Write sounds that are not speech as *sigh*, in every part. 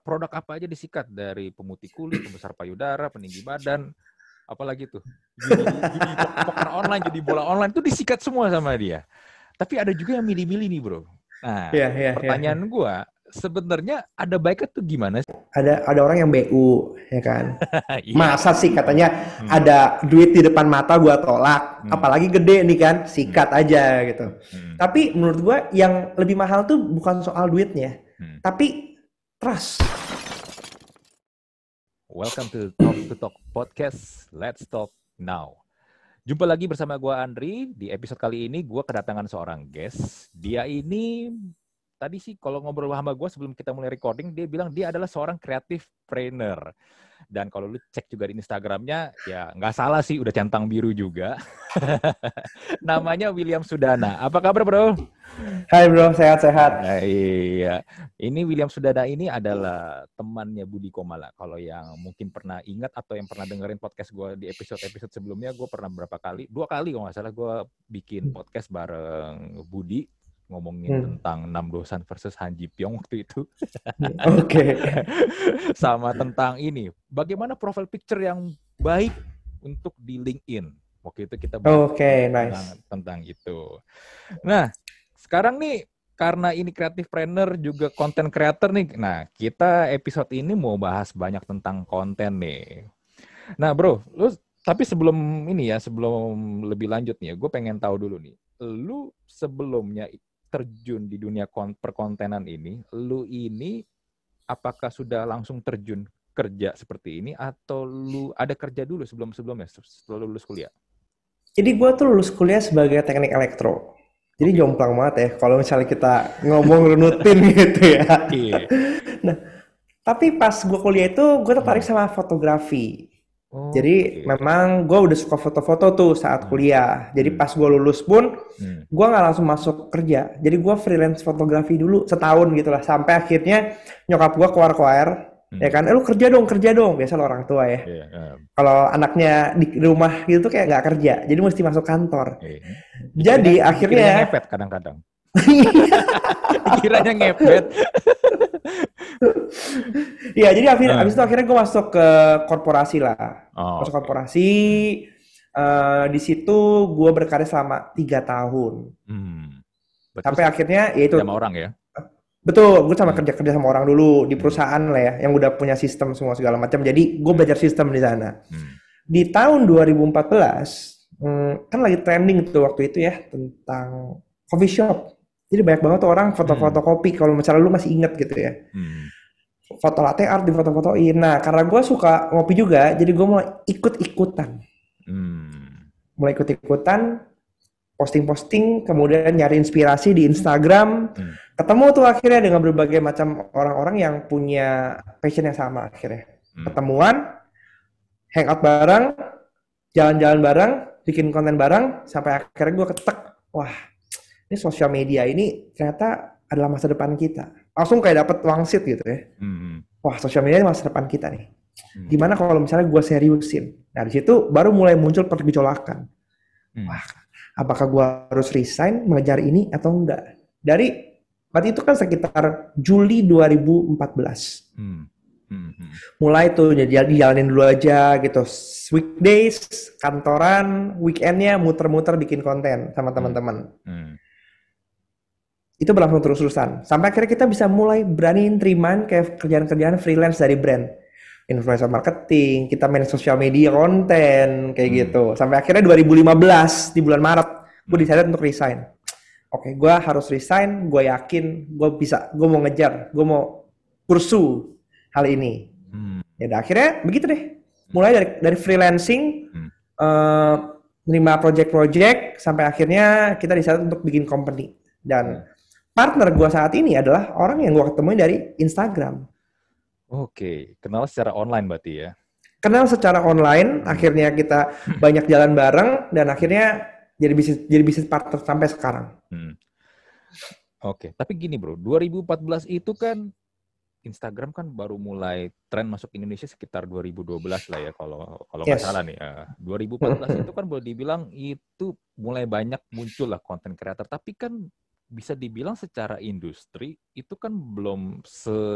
produk apa aja disikat dari pemutih kulit, pembesar payudara, peninggi badan, apalagi tuh. Jadi, poker online, jadi bola online itu disikat semua sama dia. Tapi ada juga yang milih-milih nih, Bro. Nah, yeah, yeah, iya, pertanyaan yeah. gua sebenarnya ada baiknya tuh gimana sih? Ada ada orang yang BU ya kan. *laughs* yeah. Masa sih katanya hmm. ada duit di depan mata gua tolak, hmm. apalagi gede nih kan, sikat hmm. aja gitu. Hmm. Tapi menurut gua yang lebih mahal tuh bukan soal duitnya, hmm. tapi trust. Welcome to Talk to Talk Podcast. Let's talk now. Jumpa lagi bersama gue Andri. Di episode kali ini gue kedatangan seorang guest. Dia ini tadi sih kalau ngobrol sama gue sebelum kita mulai recording, dia bilang dia adalah seorang kreatif trainer. Dan kalau lu cek juga di Instagramnya, ya nggak salah sih, udah centang biru juga. *laughs* Namanya William Sudana. Apa kabar bro? Hai bro, sehat-sehat. Nah, iya. Ini William Sudana ini adalah temannya Budi Komala. Kalau yang mungkin pernah ingat atau yang pernah dengerin podcast gue di episode-episode sebelumnya, gue pernah berapa kali, dua kali kalau nggak salah gue bikin podcast bareng Budi ngomongin hmm. tentang enam dosan versus Han Ji Pyong waktu itu. *laughs* Oke. okay. *laughs* Sama tentang ini, bagaimana profile picture yang baik untuk di LinkedIn. Waktu itu kita bahas okay, tentang, tentang itu. Nah, sekarang nih karena ini kreatif trainer juga konten creator nih. Nah, kita episode ini mau bahas banyak tentang konten nih. Nah, Bro, lu tapi sebelum ini ya, sebelum lebih lanjut nih ya, gue pengen tahu dulu nih. Lu sebelumnya terjun di dunia perkontenan ini, lu ini apakah sudah langsung terjun kerja seperti ini atau lu ada kerja dulu sebelum sebelumnya sebelum lulus kuliah? Jadi gue tuh lulus kuliah sebagai teknik elektro. Jadi jomplang banget ya kalau misalnya kita ngomong runutin *laughs* gitu ya. Iya. nah, tapi pas gue kuliah itu gue tertarik hmm. sama fotografi. Oh, jadi okay. Iya, iya. memang gue udah suka foto-foto tuh saat hmm. kuliah. Jadi hmm. pas gue lulus pun, hmm. gue nggak langsung masuk kerja. Jadi gue freelance fotografi dulu setahun gitulah sampai akhirnya nyokap gue keluar-keluar, hmm. ya kan? Eh lu kerja dong, kerja dong. Biasa lo orang tua ya. Yeah, um. Iya. Kalau anaknya di rumah gitu tuh kayak nggak kerja. Jadi mesti masuk kantor. Okay. Jadi akhirnya. Efek kadang-kadang. *laughs* Kiranya ngepet. Iya, jadi akhir, nah. abis itu akhirnya gue masuk ke korporasi lah. Oh, masuk korporasi. Uh, di situ gue berkarya selama tiga tahun. Hmm. Sampai akhirnya ya itu. Sama orang ya? Betul, gue sama kerja hmm. kerja kerja sama orang dulu di hmm. perusahaan lah ya, yang udah punya sistem semua segala macam. Jadi gue hmm. belajar sistem di sana. Hmm. Di tahun 2014, hmm, kan lagi trending tuh waktu itu ya tentang coffee shop. Jadi banyak banget tuh orang foto-foto hmm. kopi kalau misalnya lu masih inget gitu ya. Hmm. Foto latte art di foto-fotoin. Nah, karena gue suka ngopi juga, jadi gue mulai ikut-ikutan. Hmm. Mulai ikut-ikutan, posting-posting, kemudian nyari inspirasi di Instagram. Hmm. Ketemu tuh akhirnya dengan berbagai macam orang-orang yang punya passion yang sama akhirnya. Hmm. Ketemuan, hangout bareng, jalan-jalan bareng, bikin konten bareng, sampai akhirnya gue ketek, wah ini sosial media ini ternyata adalah masa depan kita. Langsung kayak dapet wangsit gitu ya. Hmm. Wah, sosial media ini masa depan kita nih. Hmm. Gimana kalau misalnya gue seriusin? Nah, di situ baru mulai muncul pergejolakan. Hmm. Wah, apakah gue harus resign mengejar ini atau enggak? Dari berarti itu kan sekitar Juli 2014. Hmm. hmm. Hmm. Mulai tuh jadi dijalanin dulu aja gitu. Weekdays, kantoran, weekendnya muter-muter bikin konten sama hmm. teman-teman. Hmm. Hmm itu berlangsung terus-terusan sampai akhirnya kita bisa mulai berani terimaan kayak kerjaan-kerjaan freelance dari brand influencer marketing kita main sosial media konten kayak hmm. gitu sampai akhirnya 2015 di bulan Maret gue decided untuk resign oke okay, gue harus resign gue yakin gue bisa gue mau ngejar gue mau kursu hal ini hmm. ya akhirnya begitu deh mulai dari dari freelancing hmm. uh, menerima project-project sampai akhirnya kita decided untuk bikin company dan hmm partner gue saat ini adalah orang yang gue ketemuin dari Instagram. Oke, kenal secara online berarti ya? Kenal secara online, hmm. akhirnya kita hmm. banyak jalan bareng dan akhirnya jadi bisnis jadi bisnis partner sampai sekarang. Hmm. Oke, tapi gini bro, 2014 itu kan Instagram kan baru mulai tren masuk Indonesia sekitar 2012 lah ya kalau kalau nggak yes. salah nih. Ya. Uh, *laughs* 2014 itu kan boleh dibilang itu mulai banyak muncul lah konten kreator, tapi kan bisa dibilang secara industri itu kan belum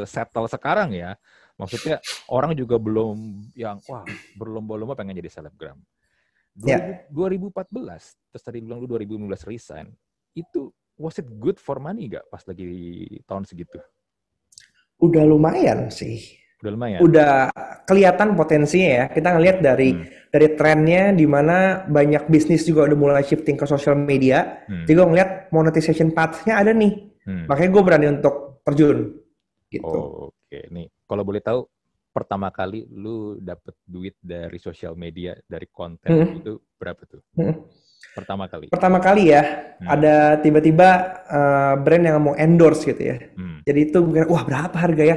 settle sekarang ya. Maksudnya orang juga belum yang wah berlomba-lomba pengen jadi selebgram. yeah. Ya. 2014 terus tadi bilang lu 2015 resign itu was it good for money gak pas lagi tahun segitu? Udah lumayan sih. Udah lumayan. Udah kelihatan potensinya ya. Kita ngelihat dari hmm. dari trennya di mana banyak bisnis juga udah mulai shifting ke social media. Hmm. Jadi gue ngeliat monetization path-nya ada nih. Hmm. Makanya gue berani untuk terjun. Gitu. Oh, Oke, okay. nih kalau boleh tahu pertama kali lu dapet duit dari sosial media dari konten hmm. itu berapa tuh? Hmm. Pertama kali. Pertama kali ya, hmm. ada tiba-tiba uh, brand yang mau endorse gitu ya. Hmm. Jadi itu wah berapa harga ya?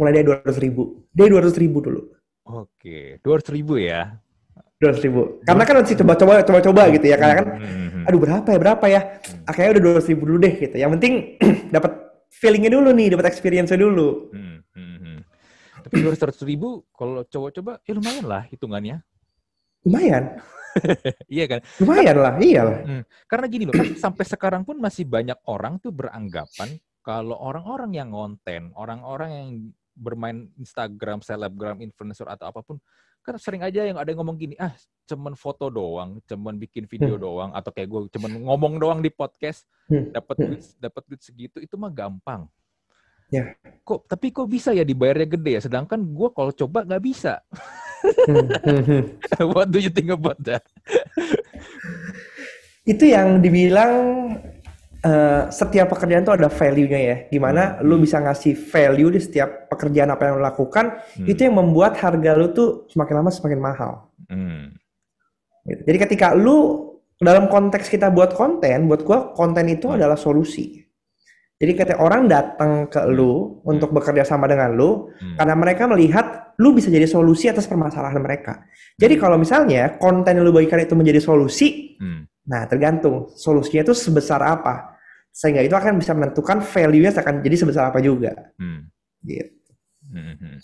mulai dari dua ratus ribu dari dua ratus ribu dulu oke dua ratus ribu ya dua ratus ribu karena kan masih coba-coba coba-coba gitu ya karena kan hmm. aduh berapa ya berapa ya akhirnya udah dua ratus ribu dulu deh gitu yang penting *clears throat* dapat feelingnya dulu nih dapat experience-nya dulu hmm, hmm, tapi dua ratus ribu kalau coba-coba ya lumayan lah hitungannya lumayan *laughs* iya kan? Lumayan lah, iya Hmm. Karena gini loh, kan sampai sekarang pun masih banyak orang tuh beranggapan kalau orang-orang yang ngonten, orang-orang yang bermain Instagram, selebgram, influencer atau apapun, kan sering aja yang ada yang ngomong gini, ah cuman foto doang, cuman bikin video hmm. doang, atau kayak gue cuman ngomong doang di podcast, hmm. dapat hmm. duit, dapat duit segitu, itu mah gampang. Ya. Kok tapi kok bisa ya dibayarnya gede ya, sedangkan gue kalau coba nggak bisa. What do you think about that? itu yang dibilang Eh, setiap pekerjaan itu ada value-nya ya. Gimana hmm. lu bisa ngasih value di setiap pekerjaan apa yang lu lakukan, hmm. itu yang membuat harga lu tuh semakin lama semakin mahal. Hmm. Gitu. Jadi ketika lu dalam konteks kita buat konten, buat gua konten itu hmm. adalah solusi. Jadi ketika orang datang ke lu hmm. untuk bekerja sama dengan lu, hmm. karena mereka melihat lu bisa jadi solusi atas permasalahan mereka. Jadi hmm. kalau misalnya konten yang lu bagikan itu menjadi solusi, hmm Nah, tergantung solusinya itu sebesar apa. Sehingga itu akan bisa menentukan value-nya akan jadi sebesar apa juga. Hmm. Gitu. Hmm. hmm.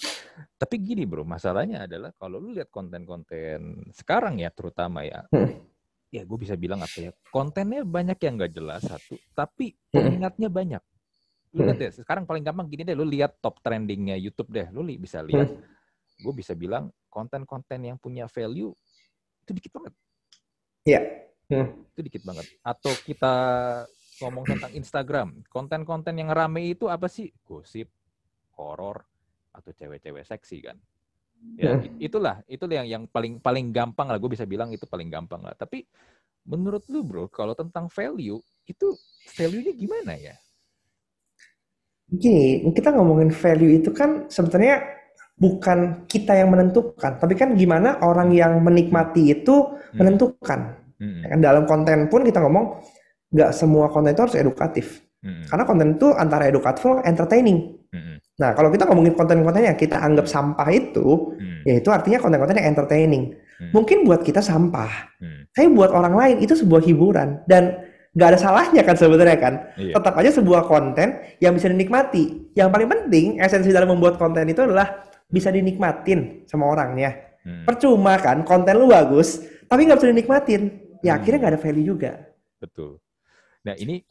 Tapi gini bro, masalahnya adalah kalau lu lihat konten-konten sekarang ya terutama ya, hmm ya gue bisa bilang apa ya kontennya banyak yang gak jelas satu tapi pengingatnya hmm. banyak lu lihat hmm. deh sekarang paling gampang gini deh lu lihat top trendingnya YouTube deh lu li bisa hmm. lihat hmm. gue bisa bilang konten-konten yang punya value itu dikit banget ya Hmm. Itu dikit banget. Atau kita ngomong tentang Instagram, konten-konten yang rame itu apa sih? Gosip, horor, atau cewek-cewek seksi kan? Ya, hmm. itulah, itulah yang yang paling paling gampang lah. Gue bisa bilang itu paling gampang lah. Tapi menurut lu bro, kalau tentang value itu value-nya gimana ya? Gini, kita ngomongin value itu kan sebenarnya bukan kita yang menentukan, tapi kan gimana orang yang menikmati itu hmm. menentukan. Mm-hmm. kan dalam konten pun kita ngomong nggak semua konten itu harus edukatif. Mm-hmm. Karena konten itu antara edukatif sama entertaining. Mm-hmm. Nah, kalau kita ngomongin konten-konten yang kita anggap sampah itu, mm-hmm. ya itu artinya konten-konten yang entertaining. Mm-hmm. Mungkin buat kita sampah. Mm-hmm. Tapi buat orang lain itu sebuah hiburan dan nggak ada salahnya kan sebenarnya kan. Iya. Tetap aja sebuah konten yang bisa dinikmati. Yang paling penting esensi dalam membuat konten itu adalah bisa dinikmatin sama orangnya. Hmm. Percuma kan konten lu bagus tapi nggak bisa dinikmatin. Ya hmm. akhirnya nggak ada value juga. Betul. Nah ini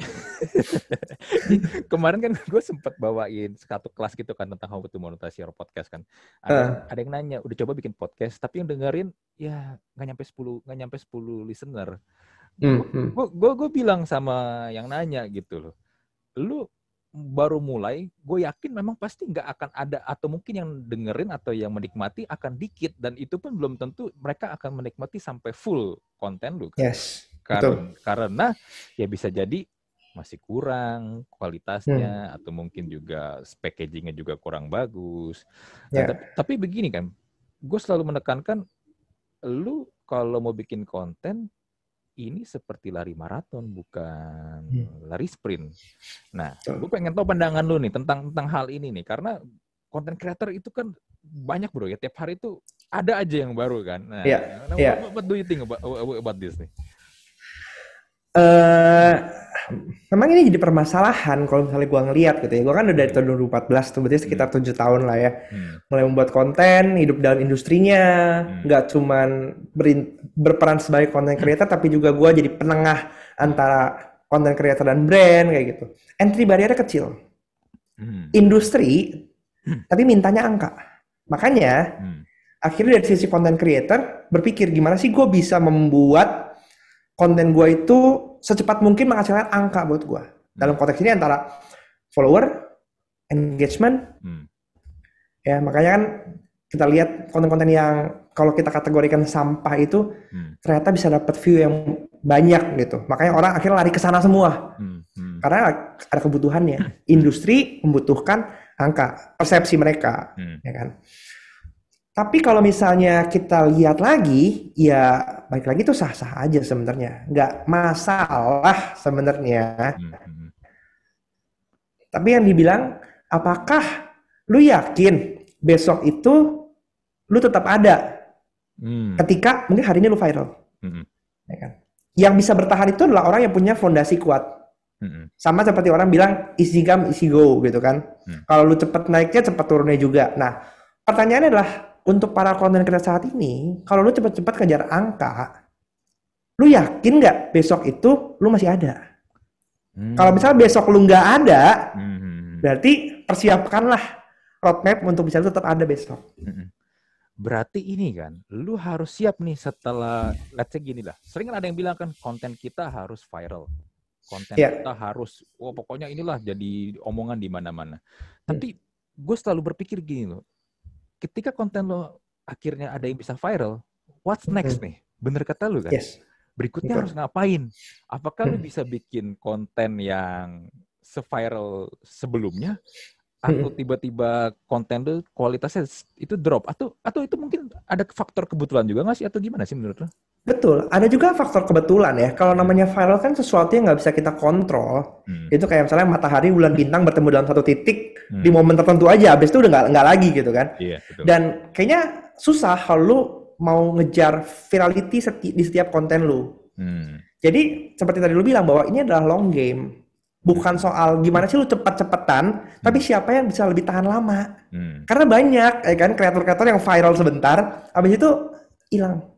*laughs* kemarin kan gue sempat bawain satu kelas gitu kan tentang how to monetize your podcast kan. Ada, uh. ada yang nanya, udah coba bikin podcast tapi yang dengerin ya nggak nyampe 10 nggak nyampe 10 listener. mm -hmm. gue hmm. bilang sama yang nanya gitu loh, lu baru mulai, gue yakin memang pasti nggak akan ada atau mungkin yang dengerin atau yang menikmati akan dikit dan itu pun belum tentu mereka akan menikmati sampai full konten lu. Kan. Yes. Karena, betul. karena ya bisa jadi masih kurang kualitasnya hmm. atau mungkin juga packagingnya juga kurang bagus. Nah, ya. tapi, tapi begini kan, gue selalu menekankan lu kalau mau bikin konten ini seperti lari maraton bukan hmm. lari sprint. Nah, gue pengen tahu pandangan lu nih tentang tentang hal ini nih karena konten creator itu kan banyak bro ya tiap hari itu ada aja yang baru kan. Nah, yeah. Nah, yeah. What, what do you think about, about this nih? Uh, memang ini jadi permasalahan kalau misalnya gue ngeliat gitu ya. Gue kan udah dari tahun 2014 tuh, berarti sekitar hmm. tujuh hmm. tahun lah ya. Hmm. Mulai membuat konten, hidup dalam industrinya, hmm. nggak hmm. cuman berin, berperan sebagai konten creator, tapi juga gue jadi penengah antara konten creator dan brand kayak gitu. Entry barrier kecil. Hmm. Industri, hmm. tapi mintanya angka. Makanya, hmm. akhirnya dari sisi konten creator berpikir gimana sih gue bisa membuat konten gue itu secepat mungkin menghasilkan angka buat gue. Hmm. Dalam konteks ini antara follower, engagement, hmm. ya makanya kan kita lihat konten-konten yang kalau kita kategorikan sampah itu hmm. ternyata bisa dapat view yang banyak gitu. Makanya orang akhirnya lari ke sana semua. Hmm. Hmm. Karena ada kebutuhannya. *laughs* Industri membutuhkan angka, persepsi mereka, hmm. ya kan. Tapi kalau misalnya kita lihat lagi, ya baik lagi itu sah-sah aja sebenarnya, nggak masalah sebenarnya. Hmm, hmm, hmm. Tapi yang dibilang, apakah lu yakin besok itu lu tetap ada? Hmm. Ketika mungkin hari ini lu viral, hmm. ya kan? Yang bisa bertahan itu adalah orang yang punya fondasi kuat. Sama seperti orang bilang isi gam isi go gitu kan. Hmm. Kalau lu cepet naiknya cepet turunnya juga. Nah pertanyaannya adalah untuk para konten kita saat ini, kalau lu cepat-cepat kejar angka, lu yakin nggak besok itu lu masih ada? Hmm. Kalau misalnya besok lu nggak ada, hmm. berarti persiapkanlah roadmap untuk bisa tetap ada besok. Hmm. Berarti ini kan, lu harus siap nih setelah, let's say gini lah, sering kan ada yang bilang kan konten kita harus viral konten yeah. kita harus Oh pokoknya inilah jadi omongan di mana-mana. Hmm. Tapi gue selalu berpikir gini loh, ketika konten lo akhirnya ada yang bisa viral, what's hmm. next hmm. nih? Bener kata lo kan? Yes. Berikutnya Betul. harus ngapain? Apakah hmm. lo bisa bikin konten yang se-viral sebelumnya? Hmm. Atau tiba-tiba konten lo kualitasnya itu drop? Atau atau itu mungkin ada faktor kebetulan juga nggak sih? Atau gimana sih menurut lo? Betul, ada juga faktor kebetulan ya. Kalau namanya viral kan sesuatu yang nggak bisa kita kontrol. Hmm. Itu kayak misalnya matahari, bulan bintang bertemu dalam satu titik hmm. di momen tertentu aja. Abis itu udah nggak nggak lagi gitu kan. Iya, betul. Dan kayaknya susah kalau lu mau ngejar virality seti di setiap konten lu. Hmm. Jadi seperti tadi lu bilang bahwa ini adalah long game. Bukan soal gimana sih lu cepat-cepetan, hmm. tapi siapa yang bisa lebih tahan lama. Hmm. Karena banyak ya kan kreator-kreator yang viral sebentar, abis itu hilang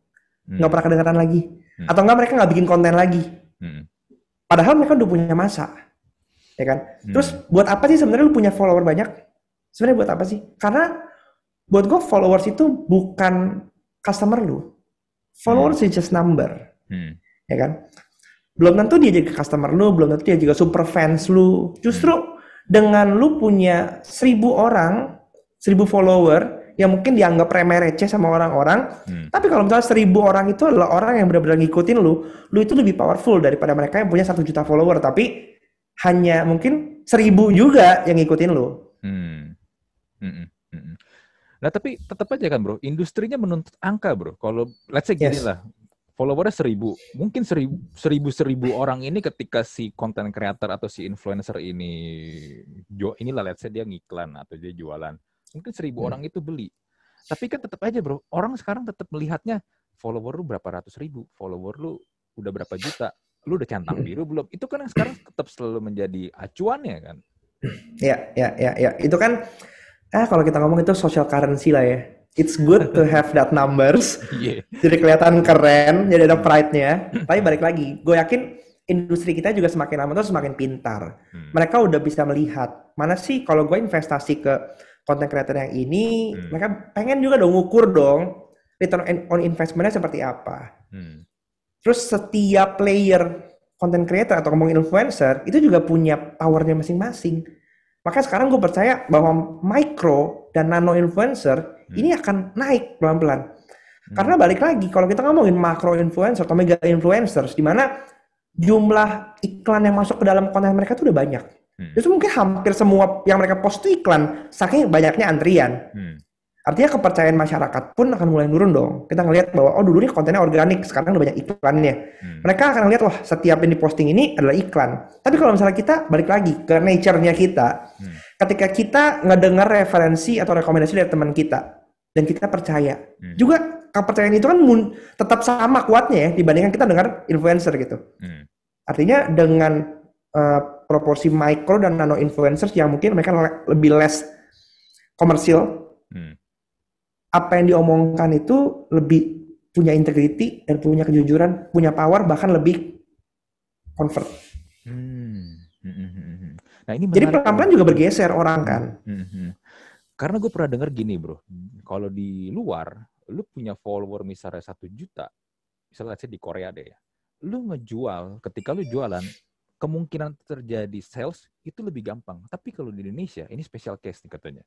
Hmm. nggak hmm. pernah kedengeran lagi hmm. atau enggak mereka nggak bikin konten lagi hmm. padahal mereka udah punya masa ya kan hmm. terus buat apa sih sebenarnya lu punya follower banyak sebenarnya buat apa sih karena buat gue followers itu bukan customer lu followers hmm. is just number hmm. ya kan belum tentu dia jadi customer lu belum tentu dia juga super fans lu justru hmm. dengan lu punya seribu orang seribu follower yang mungkin dianggap remeh receh sama orang-orang. Hmm. Tapi kalau misalnya seribu orang itu adalah orang yang benar-benar ngikutin lu, lu itu lebih powerful daripada mereka yang punya satu juta follower tapi hanya mungkin seribu juga yang ngikutin lu. Hmm. Hmm. Hmm. Nah tapi tetap aja kan bro, industrinya menuntut angka bro. Kalau let's say gini lah, followernya seribu, mungkin seribu, seribu seribu orang ini ketika si content creator atau si influencer ini, inilah let's say dia ngiklan atau dia jualan mungkin seribu hmm. orang itu beli tapi kan tetap aja bro orang sekarang tetap melihatnya follower lu berapa ratus ribu follower lu udah berapa juta lu udah centang hmm. biru belum itu kan yang sekarang tetap selalu menjadi acuannya kan ya ya ya ya itu kan eh kalau kita ngomong itu social currency lah ya it's good to have that numbers *laughs* yeah. jadi kelihatan keren jadi ada pride-nya ya. tapi balik lagi gue yakin industri kita juga semakin lama tuh semakin pintar hmm. mereka udah bisa melihat mana sih kalau gue investasi ke konten kreator yang ini, hmm. mereka pengen juga dong ngukur dong return on investmentnya seperti apa. Hmm. Terus setiap player konten kreator atau ngomong influencer itu juga punya powernya masing-masing. makanya sekarang gue percaya bahwa micro dan nano influencer hmm. ini akan naik pelan-pelan. Hmm. Karena balik lagi kalau kita ngomongin makro influencer atau mega influencers, di mana jumlah iklan yang masuk ke dalam konten mereka tuh udah banyak. Hmm. Itu mungkin hampir semua yang mereka post itu iklan, saking banyaknya antrian. Hmm. Artinya kepercayaan masyarakat pun akan mulai turun dong. Kita ngelihat bahwa oh dulu nih kontennya organik, sekarang udah banyak iklannya. Hmm. Mereka akan ngelihat wah setiap yang diposting ini adalah iklan. Tapi kalau misalnya kita balik lagi ke nature-nya kita, hmm. ketika kita ngedengar referensi atau rekomendasi dari teman kita dan kita percaya. Hmm. Juga kepercayaan itu kan tetap sama kuatnya ya dibandingkan kita dengar influencer gitu. Hmm. Artinya dengan uh, proporsi micro dan nano influencers yang mungkin mereka le lebih less komersil. Hmm. Apa yang diomongkan itu lebih punya integriti dan punya kejujuran, punya power bahkan lebih convert. Hmm. hmm, hmm, hmm nah ini jadi pelan-pelan juga bergeser orang kan. Hmm. Karena gue pernah dengar gini bro, kalau di luar lu punya follower misalnya satu juta, misalnya di Korea deh ya, lu ngejual ketika lu jualan kemungkinan terjadi sales itu lebih gampang. Tapi kalau di Indonesia, ini special case nih katanya.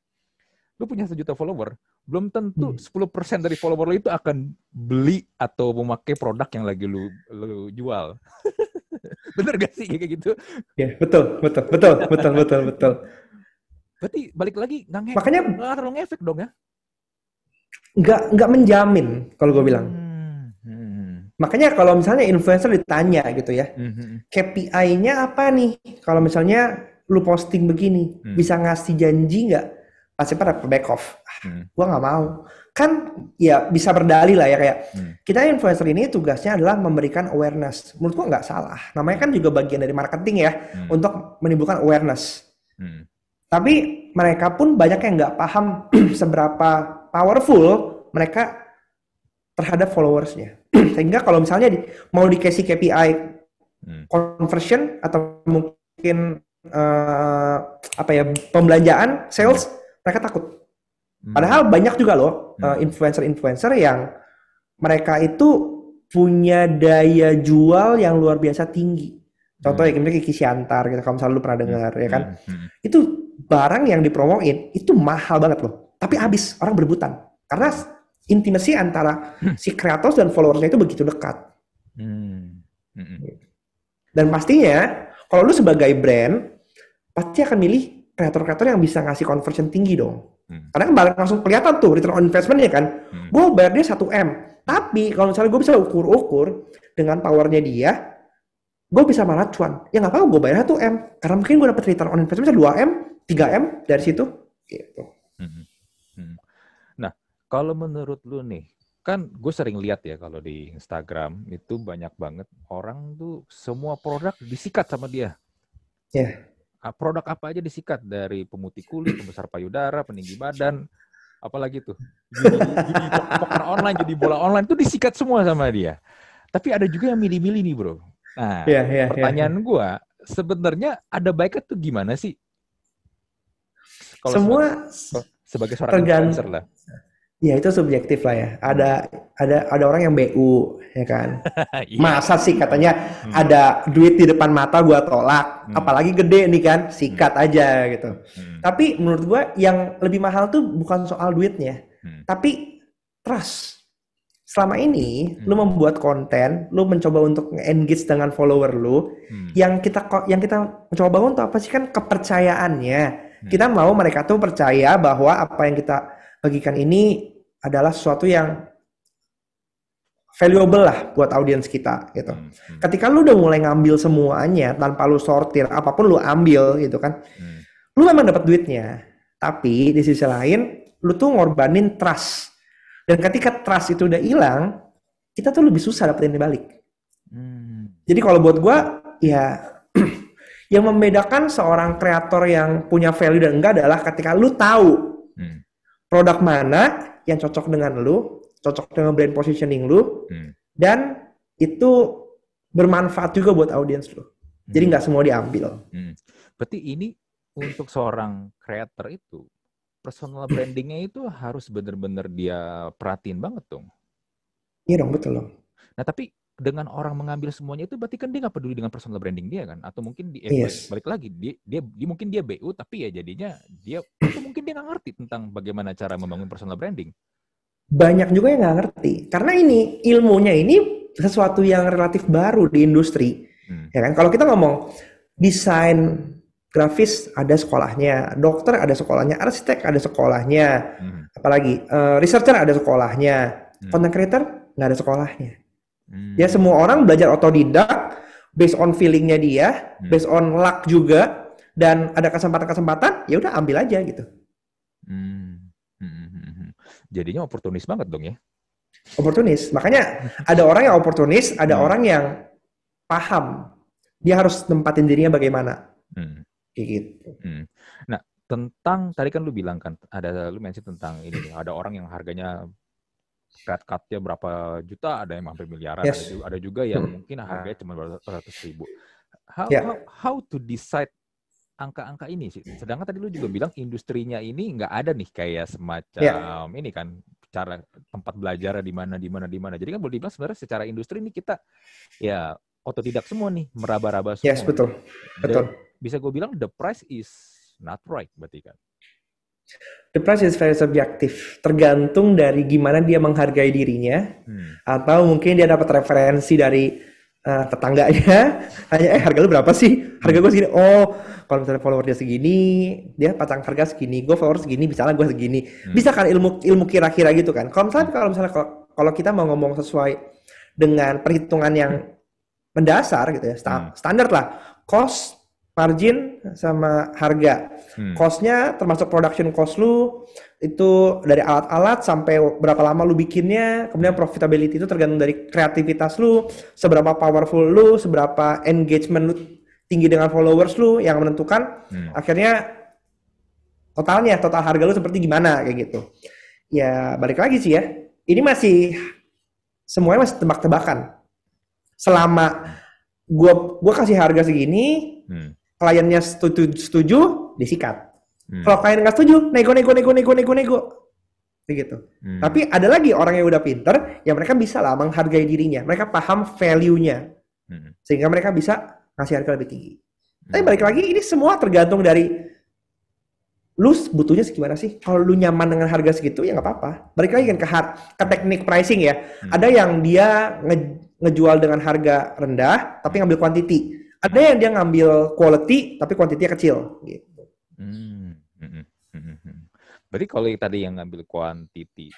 Lu punya sejuta follower, belum tentu hmm. sepuluh 10% dari follower lu itu akan beli atau memakai produk yang lagi lu, lu jual. *laughs* Bener gak sih kayak gitu? Ya, betul, betul, betul, betul, betul, betul. Berarti balik lagi nggak Makanya nggak ah, terlalu ngefek dong ya? Nggak nggak menjamin kalau gue bilang. Hmm. Makanya kalau misalnya influencer ditanya gitu ya, mm-hmm. Hmm, KPI-nya apa nih? Kalau misalnya lu posting begini, mm. bisa ngasih janji nggak? Ah, Pasti pada back off. Mm. Gua nggak mau. Kan ya bisa berdalih lah ya kayak mm. kita influencer ini tugasnya adalah memberikan awareness. Menurut gua nggak salah. Namanya kan juga bagian dari marketing ya mm. untuk menimbulkan awareness. Mm. Tapi mereka pun banyak yang nggak paham *clears throat* seberapa powerful mereka terhadap followersnya. *clears throat* Sehingga kalau misalnya di, mau dikasih KPI hmm. conversion atau mungkin uh, apa ya pembelanjaan sales, hmm. mereka takut. Hmm. Padahal banyak juga loh eh, influencer-influencer yang mereka itu punya daya jual yang luar biasa tinggi. contoh hmm. Ya, kayak Siantar gitu, kalau misalnya lu pernah dengar hmm. ya kan. Hmm. Itu barang yang dipromoin itu mahal banget loh. Tapi habis orang berebutan. Karena intimasi antara hmm. si kreator dan followersnya itu begitu dekat. Hmm. Hmm. Dan pastinya kalau lu sebagai brand pasti akan milih kreator-kreator yang bisa ngasih conversion tinggi dong. Karena kan balik langsung kelihatan tuh return on investment-nya kan. Gue bayar dia 1 M. Tapi kalau misalnya gue bisa ukur-ukur dengan powernya dia, gue bisa malah cuan. Ya nggak apa-apa gue bayar 1 M. Karena mungkin gue dapet return on investment bisa 2 M, 3 M dari situ. Gitu. Hmm. Kalau menurut lu nih, kan gue sering lihat ya kalau di Instagram itu banyak banget orang tuh semua produk disikat sama dia. Ya. Yeah. Produk apa aja disikat dari pemutih kulit, pembesar payudara, peninggi badan, apalagi tuh. jadi judi online, jadi bola online tuh disikat semua sama dia. Tapi ada juga yang milih-milih nih bro. Nah, yeah, yeah, ya, ya. pertanyaan yeah. gue sebenarnya ada baiknya tuh gimana sih? Kalo semua sebagai, sebagai seorang tergantung, lah Ya itu subjektif lah ya. Ada ada ada orang yang BU ya kan. *laughs* Iya. Masa sih katanya hmm. ada duit di depan mata gua tolak, hmm. apalagi gede nih kan, hmm. sikat hmm. aja gitu. Hmm. Tapi menurut gua yang lebih mahal tuh bukan soal duitnya, hmm. tapi trust. Selama ini hmm. lu membuat konten, lu mencoba untuk engage dengan follower lu, hmm. yang kita yang kita mencoba bangun tuh apa sih kan kepercayaannya. Hmm. Kita mau mereka tuh percaya bahwa apa yang kita bagikan ini adalah sesuatu yang valuable lah buat audiens kita gitu. Hmm, hmm. Ketika lu udah mulai ngambil semuanya tanpa lu sortir apapun lu ambil gitu kan. Hmm. Lu memang dapat duitnya, tapi di sisi lain lu tuh ngorbanin trust. Dan ketika trust itu udah hilang, kita tuh lebih susah dapetin balik. Hmm. Jadi kalau buat gua ya *clears throat* yang membedakan seorang kreator yang punya value dan enggak adalah ketika lu tahu hmm. produk mana yang cocok dengan lu, cocok dengan brand positioning lu, hmm. dan itu bermanfaat juga buat audiens lu. Jadi hmm. nggak semua diambil. Hmm. Berarti ini untuk seorang creator itu personal brandingnya itu harus benar-benar dia perhatiin banget dong. Iya dong betul dong. Nah tapi dengan orang mengambil semuanya itu berarti kan dia nggak peduli dengan personal branding dia kan atau mungkin di eh, yes. balik lagi dia, dia, dia mungkin dia BU tapi ya jadinya dia atau mungkin dia nggak ngerti tentang bagaimana cara membangun personal branding banyak juga yang nggak ngerti karena ini ilmunya ini sesuatu yang relatif baru di industri hmm. ya kan kalau kita ngomong desain grafis ada sekolahnya, dokter ada sekolahnya, arsitek ada sekolahnya, hmm. apalagi uh, researcher ada sekolahnya, hmm. content creator nggak ada sekolahnya. Ya, hmm. Ya semua orang belajar otodidak based on feelingnya dia, hmm. based on luck juga, dan ada kesempatan-kesempatan, ya udah ambil aja gitu. Hmm. hmm, hmm, hmm Jadinya oportunis banget dong ya? Oportunis, makanya ada orang yang oportunis, ada hmm. orang yang paham dia harus tempatin dirinya bagaimana. Hmm. Kayak gitu. Hmm. Nah tentang tadi kan lu bilang kan ada lu mention tentang ini nih, ada orang yang harganya red cut berapa juta, ada yang hampir miliaran, yes. ada, juga, ada juga yang hmm. mungkin nah. harganya cuma ratus ribu. How, yeah. how, how to decide angka-angka ini sih? Sedangkan tadi lu juga bilang industrinya ini nggak ada nih kayak semacam yeah. ini kan cara tempat belajar di mana di mana di mana. Jadi kan boleh dibilang sebenarnya secara industri ini kita ya otodidak semua nih meraba-raba semua. Yes betul betul. The, bisa gue bilang the price is not right berarti kan? The price is very subjektif, tergantung dari gimana dia menghargai dirinya, hmm. atau mungkin dia dapat referensi dari uh, tetangganya, *laughs* hanya eh harga lu berapa sih? Harga gue segini, oh kalau misalnya follower dia segini, dia pasang harga segini, gue follower segini, misalnya gue segini, hmm. bisa kan ilmu ilmu kira-kira gitu kan? Kalau misalnya kalau misalnya kalau kita mau ngomong sesuai dengan perhitungan yang mendasar gitu ya, hmm. standar lah, cost margin sama harga. Hmm. Costnya termasuk production cost lu itu dari alat-alat sampai berapa lama lu bikinnya, kemudian profitability itu tergantung dari kreativitas lu, seberapa powerful lu, seberapa engagement lu tinggi dengan followers lu yang menentukan hmm. akhirnya totalnya total harga lu seperti gimana kayak gitu. Ya balik lagi sih ya. Ini masih semuanya masih tebak-tebakan. Selama gua gua kasih harga segini, hmm kliennya setuju, setuju disikat. Hmm. Kalau klien nggak setuju, nego, nego, nego, nego, nego, nego. Begitu. Hmm. Tapi ada lagi orang yang udah pinter, ya mereka bisa lah menghargai dirinya. Mereka paham value-nya. Hmm. Sehingga mereka bisa ngasih harga lebih tinggi. Hmm. Tapi balik lagi, ini semua tergantung dari lu butuhnya gimana sih? Kalau lu nyaman dengan harga segitu, ya nggak apa-apa. Balik lagi kan ke, ke teknik pricing ya. Hmm. Ada yang dia nge ngejual dengan harga rendah, tapi ngambil quantity ada yang dia ngambil quality tapi kuantitinya kecil gitu. Hmm. hmm, hmm, hmm berarti kalau tadi yang ngambil quantity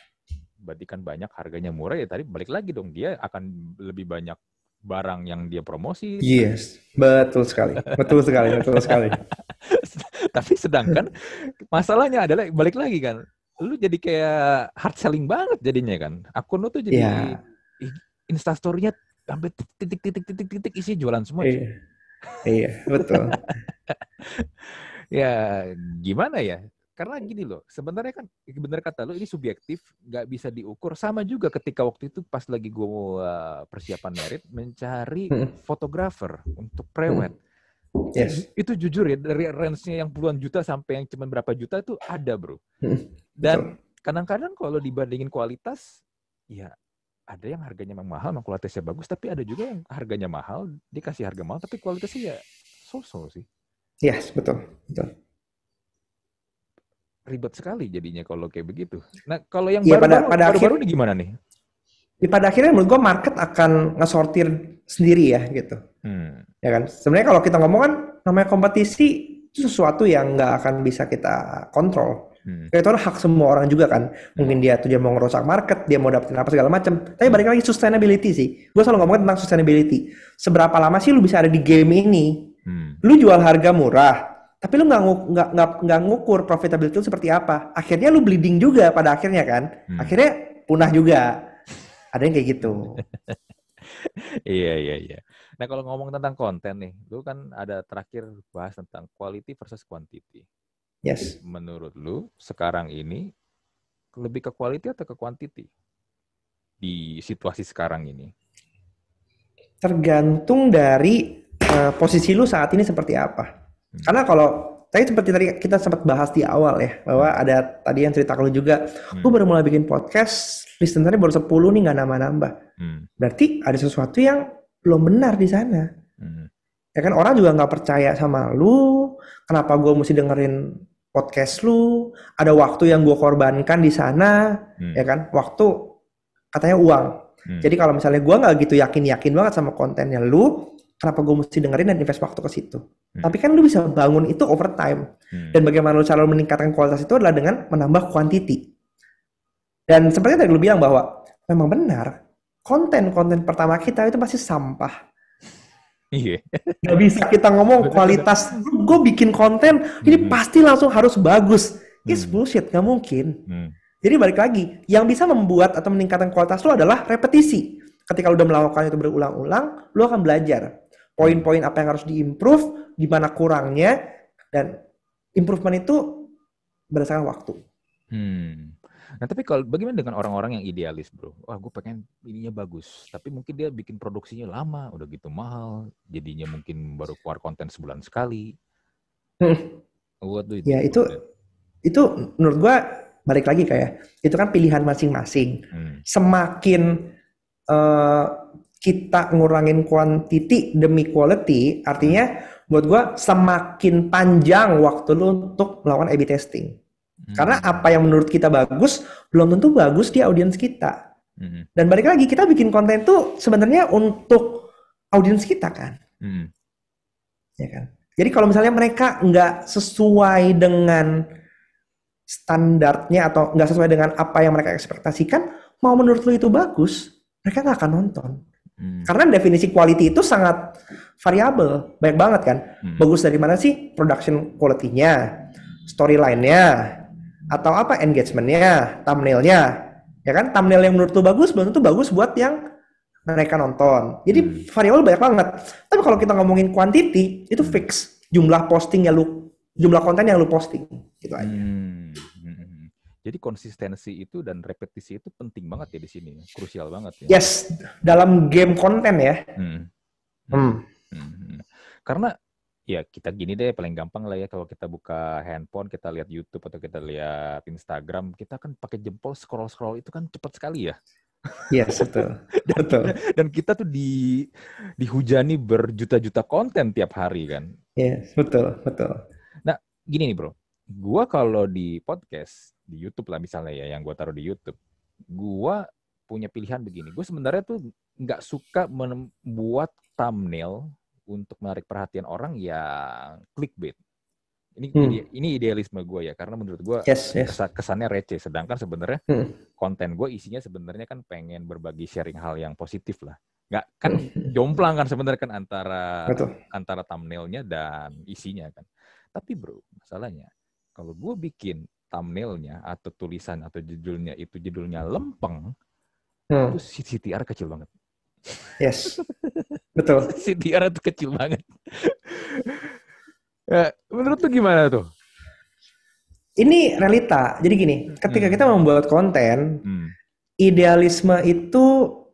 berarti kan banyak harganya murah ya tadi balik lagi dong dia akan lebih banyak barang yang dia promosi. Yes, betul sekali, betul sekali, betul sekali. *laughs* Tapi sedangkan masalahnya adalah balik lagi kan, lu jadi kayak hard selling banget jadinya kan. Akun lu tuh jadi yeah. instastorynya sampai titik-titik-titik-titik isi jualan semua. Yeah iya betul *laughs* ya gimana ya karena gini loh sebenarnya kan benar kata lo ini subjektif nggak bisa diukur sama juga ketika waktu itu pas lagi gue mau eh, persiapan merit mencari hmm. fotografer hmm. untuk prewed hmm. Yes. Itu, jujur ya dari range-nya yang puluhan juta sampai yang cuma berapa juta itu ada, Bro. Hmm, Dan kadang-kadang kalau dibandingin kualitas ya ada yang harganya memang mahal, memang kualitasnya bagus, tapi ada juga yang harganya mahal, dikasih harga mahal, tapi kualitasnya ya so-so sih. Yes, betul. betul. Ribet sekali jadinya kalau kayak begitu. Nah, kalau yang iya, baru-baru, pada, ini gimana nih? Ya, pada akhirnya menurut gue market akan ngesortir sendiri ya gitu. Hmm. Ya kan? Sebenarnya kalau kita ngomong kan namanya kompetisi itu sesuatu yang nggak akan bisa kita kontrol. Hmm. Kreator hak semua orang juga kan. Hmm. Mungkin dia tuh dia mau ngerusak market, dia mau dapetin apa segala macam. Tapi balik lagi sustainability sih. Gue selalu ngomongin tentang sustainability. Seberapa lama sih lu bisa ada di game ini? Hmm. Lu jual harga murah, tapi lu nggak nggak nggak nggak ngukur profitability lu seperti apa. Akhirnya lu bleeding juga pada akhirnya kan. Hmm. Akhirnya punah juga. Ada yang kayak gitu. *laughs* iya iya iya. Nah kalau ngomong tentang konten nih, lu kan ada terakhir bahas tentang quality versus quantity. Yes. menurut lu sekarang ini lebih ke quality atau ke quantity di situasi sekarang ini? Tergantung dari uh, posisi lu saat ini seperti apa. Hmm. Karena kalau tadi seperti tadi kita sempat bahas di awal ya bahwa hmm. ada tadi yang cerita lu juga hmm. baru mulai bikin podcast listenernya baru 10 nih nggak nama nambah hmm. berarti ada sesuatu yang belum benar di sana hmm. ya kan orang juga nggak percaya sama lu kenapa gue mesti dengerin podcast lu, ada waktu yang gue korbankan di sana, hmm. ya kan? Waktu katanya uang. Hmm. Jadi kalau misalnya gue nggak gitu yakin-yakin banget sama kontennya lu, kenapa gue mesti dengerin dan invest waktu ke situ? Hmm. Tapi kan lu bisa bangun itu over time. Hmm. Dan bagaimana lu cara meningkatkan kualitas itu adalah dengan menambah quantity. Dan seperti tadi lu bilang bahwa memang benar, konten-konten pertama kita itu pasti sampah. Iya. Gak bisa kita ngomong kualitas. Gue bikin konten, ini hmm. pasti langsung harus bagus. It's hmm. bullshit, nggak mungkin. Hmm. Jadi balik lagi, yang bisa membuat atau meningkatkan kualitas lo adalah repetisi. Ketika lo udah melakukan itu berulang-ulang, lo akan belajar poin-poin apa yang harus diimprove, di mana kurangnya, dan improvement itu berdasarkan waktu. Hmm. Nah tapi kalau bagaimana dengan orang-orang yang idealis bro? Wah gue pengen ininya bagus, tapi mungkin dia bikin produksinya lama, udah gitu mahal, jadinya mungkin baru keluar konten sebulan sekali. Hmm. *laughs* What do you ya itu itu menurut gue balik lagi kayak itu kan pilihan masing-masing. Hmm. Semakin uh, kita ngurangin quantity demi quality, artinya hmm. buat gue semakin panjang waktu lu untuk melakukan A/B testing. Hmm. Karena apa yang menurut kita bagus belum tentu bagus di audiens kita. Hmm. Dan balik lagi kita bikin konten tuh sebenarnya untuk audiens kita kan. Hmm. Ya kan. Jadi kalau misalnya mereka nggak sesuai dengan standarnya atau nggak sesuai dengan apa yang mereka ekspektasikan, mau menurut lu itu bagus, mereka nggak akan nonton. Hmm. Karena definisi quality itu sangat variabel, banyak banget kan. Hmm. Bagus dari mana sih? Production quality-nya, storyline-nya, atau apa engagementnya, thumbnailnya, ya kan? Thumbnail yang menurut lu bagus, belum tentu bagus buat yang mereka nonton. Jadi hmm. variabel banyak banget. Tapi kalau kita ngomongin quantity, itu fix jumlah posting yang lu, jumlah konten yang lu posting, gitu aja. Hmm. hmm, hmm, hmm. Jadi konsistensi itu dan repetisi itu penting banget ya di sini, ya. krusial banget ya. Yes, dalam game konten ya. Hmm. Hmm. Hmm. Karena ya kita gini deh paling gampang lah ya kalau kita buka handphone kita lihat YouTube atau kita lihat Instagram kita kan pakai jempol scroll scroll itu kan cepat sekali ya Yes, betul. *laughs* dan, betul. dan kita tuh di dihujani berjuta-juta konten tiap hari kan. Yes, betul, betul. Nah, gini nih, Bro. Gua kalau di podcast di YouTube lah misalnya ya yang gua taruh di YouTube, gua punya pilihan begini. Gue sebenarnya tuh nggak suka membuat thumbnail untuk menarik perhatian orang ya clickbait. Ini hmm. ide, ini idealisme gue ya karena menurut gue yes, yes. kesannya receh sedangkan sebenarnya hmm. konten gue isinya sebenarnya kan pengen berbagi sharing hal yang positif lah. Gak *laughs* kan jomplang kan sebenarnya kan antara Betul. antara thumbnailnya dan isinya kan. Tapi bro, masalahnya kalau gue bikin thumbnailnya atau tulisan atau judulnya itu judulnya lempeng, hmm. itu CTR kecil banget. Yes. Betul. CTR *laughs* itu kecil banget. ya, menurut lu gimana tuh? Ini realita. Jadi gini, ketika hmm. kita membuat konten, hmm. idealisme itu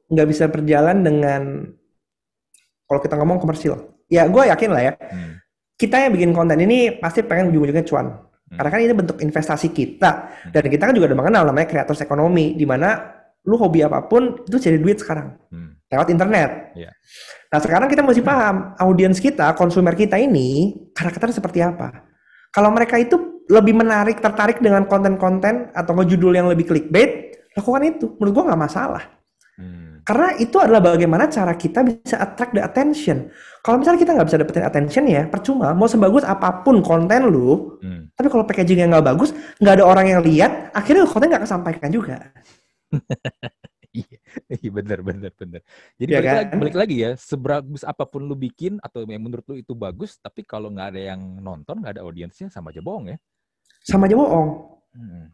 nggak bisa berjalan dengan kalau kita ngomong komersil. Ya, gue yakin lah ya. Hmm. Kita yang bikin konten ini pasti pengen ujung-ujungnya cuan. Hmm. Karena kan ini bentuk investasi kita. Hmm. Dan kita kan juga udah mengenal namanya kreator ekonomi. Di mana lu hobi apapun, itu jadi duit sekarang. Hmm lewat internet. Yeah. Nah sekarang kita mesti paham audiens kita, konsumer kita ini karakternya seperti apa. Kalau mereka itu lebih menarik, tertarik dengan konten-konten atau judul yang lebih clickbait, lakukan itu. Menurut gua nggak masalah. Hmm. Karena itu adalah bagaimana cara kita bisa attract the attention. Kalau misalnya kita nggak bisa dapetin attention ya, percuma. Mau sebagus apapun konten lu, hmm. tapi kalau packaging yang nggak bagus, nggak ada orang yang lihat, akhirnya konten nggak kesampaikan juga. *laughs* Iya, iya bener bener bener jadi ya balik, kan? lagi, balik lagi ya sebagus apapun lu bikin atau yang menurut lu itu bagus tapi kalau nggak ada yang nonton nggak ada audiensnya sama aja bohong ya sama aja bohong hmm,